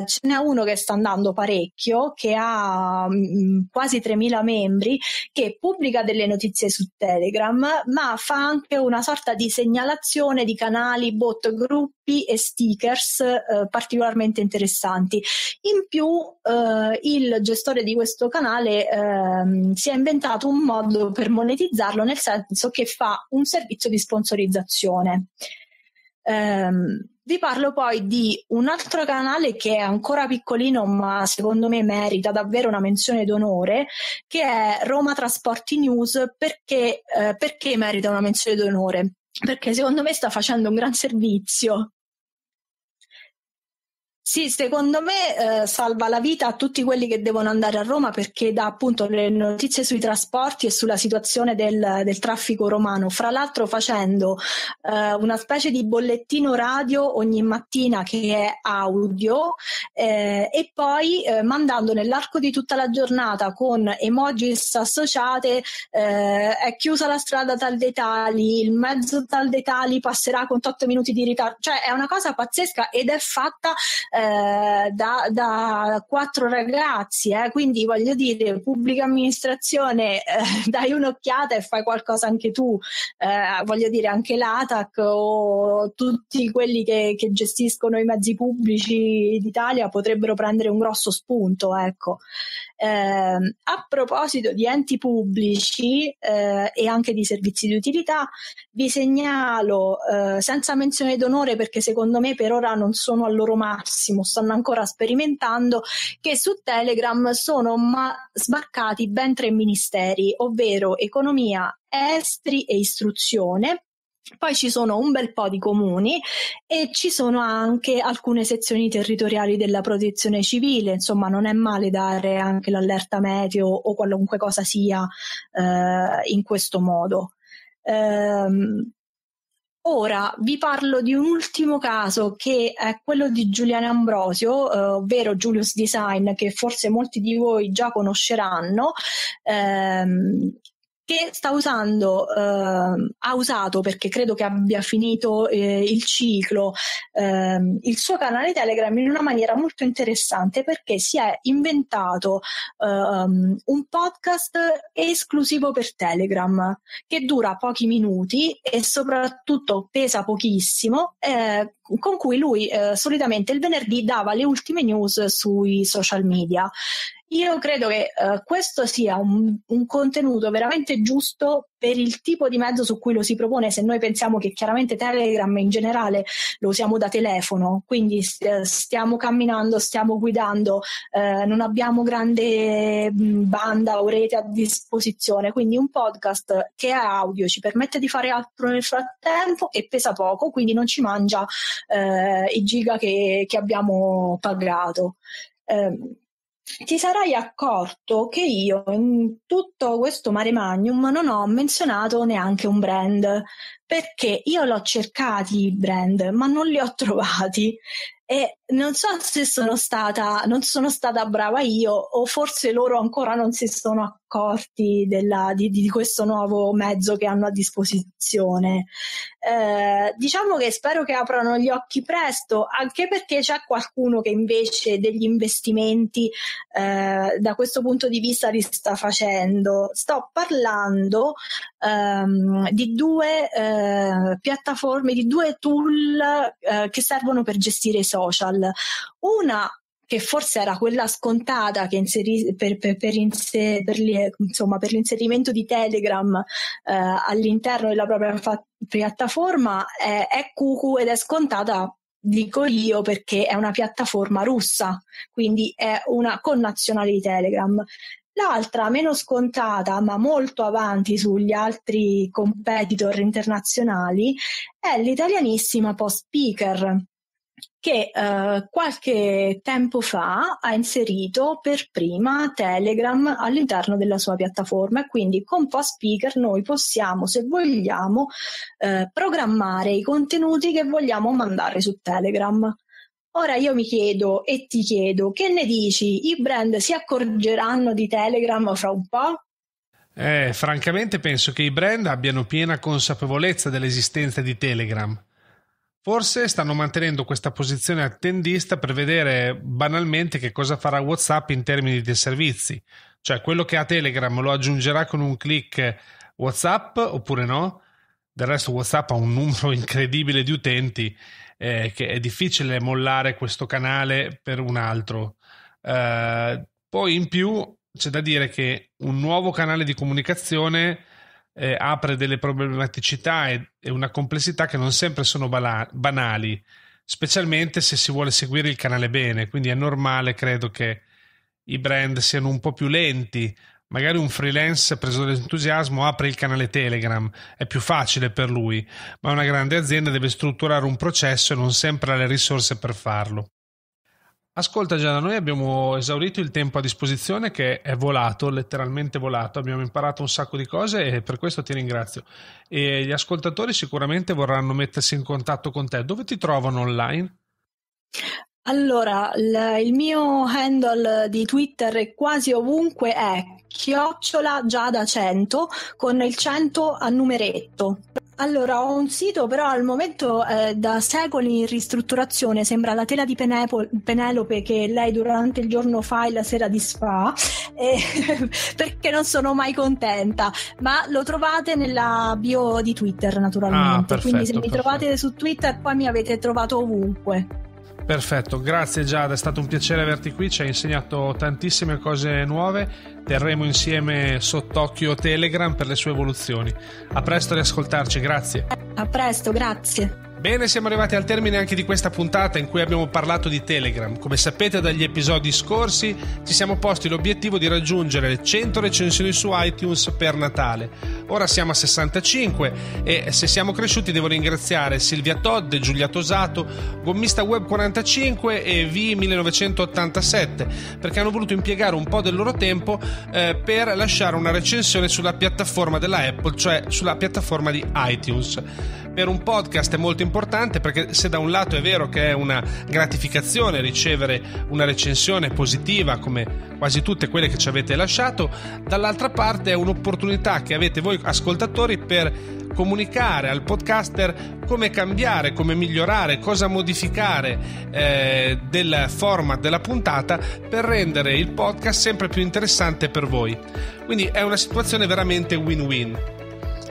eh, ce n'è uno che sta andando parecchio, che ha mh, mm, quasi 3.000 membri, che pubblica delle notizie su Telegram, ma fa anche una sorta di segnalazione di canali, bot, gruppi e stickers eh, particolarmente interessanti. In più eh, il gestore di questo canale ehm, si è inventato un modo per monetizzarlo, nel senso che fa un servizio di sponsorizzazione. Ehm, vi parlo poi di un altro canale che è ancora piccolino, ma secondo me merita davvero una menzione d'onore, che è Roma Trasporti News. Perché, eh, perché merita una menzione d'onore? Perché secondo me sta facendo un gran servizio. Sì, secondo me eh, salva la vita a tutti quelli che devono andare a Roma perché dà appunto le notizie sui trasporti e sulla situazione del, del traffico romano. Fra l'altro facendo eh, una specie di bollettino radio ogni mattina che è audio eh, e poi eh, mandando nell'arco di tutta la giornata con emojis associate eh, è chiusa la strada tal detali, il mezzo tal detali passerà con 8 minuti di ritardo. Cioè è una cosa pazzesca ed è fatta eh, da, da, quattro ragazzi, eh, quindi voglio dire, pubblica amministrazione, eh, dai un'occhiata e fai qualcosa anche tu, eh, voglio dire anche l'ATAC o tutti quelli che, che, gestiscono i mezzi pubblici d'Italia potrebbero prendere un grosso spunto, ecco. Ehm, a proposito di enti pubblici eh, e anche di servizi di utilità, vi segnalo eh, senza menzione d'onore perché secondo me per ora non sono al loro massimo, stanno ancora sperimentando, che su Telegram sono ma- sbarcati ben tre ministeri, ovvero economia, esteri e istruzione poi ci sono un bel po' di comuni e ci sono anche alcune sezioni territoriali della protezione civile, insomma non è male dare anche l'allerta meteo o qualunque cosa sia eh, in questo modo. Ehm, ora vi parlo di un ultimo caso che è quello di Giuliano Ambrosio, eh, ovvero Julius Design, che forse molti di voi già conosceranno. Ehm, che sta usando, eh, ha usato perché credo che abbia finito eh, il ciclo, eh, il suo canale Telegram in una maniera molto interessante perché si è inventato ehm, un podcast esclusivo per Telegram che dura pochi minuti e soprattutto pesa pochissimo, eh, con cui lui eh, solitamente il venerdì dava le ultime news sui social media. Io credo che eh, questo sia un, un, contenuto veramente giusto per il tipo di mezzo su cui lo si propone, se noi pensiamo che chiaramente Telegram in generale lo usiamo da telefono, quindi eh, stiamo camminando, stiamo guidando, eh, non abbiamo grande mm, banda o rete a disposizione, quindi un podcast che è audio ci permette di fare altro nel frattempo e pesa poco, quindi non ci mangia eh, i giga che, che abbiamo pagato. Eh, ti sarai accorto che io in tutto questo mare magnum non ho menzionato neanche un brand, perché io l'ho cercati i brand, ma non li ho trovati e non so se sono stata, non sono stata brava io o forse loro ancora non si sono accorti della, di, di, questo nuovo mezzo che hanno a disposizione. Eh, diciamo che spero che aprano gli occhi presto, anche perché c'è qualcuno che invece degli investimenti eh, da questo punto di vista li sta facendo. Sto parlando ehm, di due eh, eh, piattaforme, di due tool eh, che servono per gestire i social. Una che forse era quella scontata inseri- per, per, per, inser- per, li- insomma, per, l'inserimento di Telegram eh, all'interno della propria fa- piattaforma è, è Cucu ed è scontata dico io perché è una piattaforma russa, quindi è una connazionale di Telegram. L'altra, meno scontata ma molto avanti sugli altri competitor internazionali, è l'italianissima Post Speaker, che eh, qualche tempo fa ha inserito per prima Telegram all'interno della sua piattaforma e quindi con Post Speaker noi possiamo, se vogliamo, eh, programmare i contenuti che vogliamo mandare su Telegram. Ora io mi chiedo e ti chiedo, che ne dici? I brand si accorgeranno di Telegram fra un
po'? Eh, francamente penso che i brand abbiano piena consapevolezza dell'esistenza di Telegram. Forse stanno mantenendo questa posizione attendista per vedere banalmente che cosa farà WhatsApp in termini di servizi. Cioè, quello che ha Telegram lo aggiungerà con un click WhatsApp oppure no? Del resto, WhatsApp ha un numero incredibile di utenti eh, che è difficile mollare questo canale per un altro. Eh, poi in più c'è da dire che un nuovo canale di comunicazione eh, apre delle problematicità e, e, una complessità che non sempre sono bala- banali, specialmente se si vuole seguire il canale bene. Quindi è normale, credo, che i brand siano un po' più lenti Magari un freelance preso dall'entusiasmo apre il canale Telegram, è più facile per lui, ma una grande azienda deve strutturare un processo e non sempre ha le risorse per farlo. Ascolta Gianna, noi abbiamo esaurito il tempo a disposizione che è volato, letteralmente volato, abbiamo imparato un sacco di cose e per questo ti ringrazio. E gli ascoltatori sicuramente vorranno mettersi in contatto con te. Dove ti trovano online?
Allora, l- il mio handle di Twitter è quasi ovunque è chiocciola già da 100 con il 100 a numeretto. Allora, ho un sito però al momento eh, da secoli in ristrutturazione, sembra la tela di Penepo- Penelope che lei durante il giorno fa e la sera disfa, eh, perché non sono mai contenta, ma lo trovate nella bio di Twitter naturalmente, ah, perfetto, quindi se mi perfetto. trovate su Twitter poi mi avete trovato ovunque.
Perfetto, grazie Giada, è stato un piacere averti qui, ci hai insegnato tantissime cose nuove, terremo insieme sott'occhio Telegram per le sue evoluzioni. A presto riascoltarci, grazie. A presto, grazie. Bene, siamo arrivati al termine anche di questa puntata in cui abbiamo parlato di Telegram. Come sapete dagli episodi scorsi ci siamo posti l'obiettivo di raggiungere le 100 recensioni su iTunes per Natale. Ora siamo a 65 e se siamo cresciuti devo ringraziare Silvia Todde, Giulia Tosato, Gommista Web 45 e V1987 perché hanno voluto impiegare un po' del loro tempo eh, per lasciare una recensione sulla piattaforma della Apple, cioè sulla piattaforma di iTunes. Per un podcast è molto importante importante perché se da un lato è vero che è una gratificazione ricevere una recensione positiva come quasi tutte quelle che ci avete lasciato, dall'altra parte è un'opportunità che avete voi ascoltatori per comunicare al podcaster come cambiare, come migliorare, cosa modificare eh, del format della puntata per rendere il podcast sempre più interessante per voi. Quindi è una situazione veramente win-win.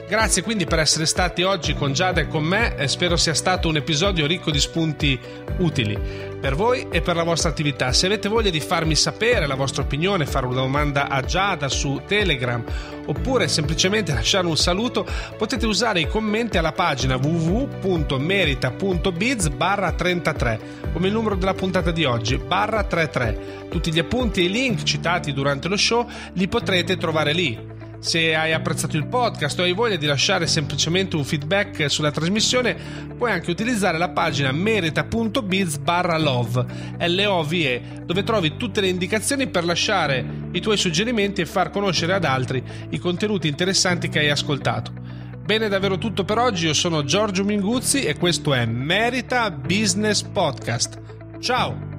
Grazie quindi per essere stati oggi con Giada e con me e spero sia stato un episodio ricco di spunti utili per voi e per la vostra attività. Se avete voglia di farmi sapere la vostra opinione, fare una domanda a Giada su Telegram oppure semplicemente lasciare un saluto, potete usare i commenti alla pagina www.merita.biz barra 33 come il numero della puntata di oggi barra 33. Tutti gli appunti e i link citati durante lo show li potrete trovare lì se hai apprezzato il podcast o hai voglia di lasciare semplicemente un feedback sulla trasmissione, puoi anche utilizzare la pagina merita.biz barra love, L-O-V-E, dove trovi tutte le indicazioni per lasciare i tuoi suggerimenti e far conoscere ad altri i contenuti interessanti che hai ascoltato. Bene, davvero tutto per oggi. Io sono Giorgio Minguzzi e questo è Merita Business Podcast. Ciao!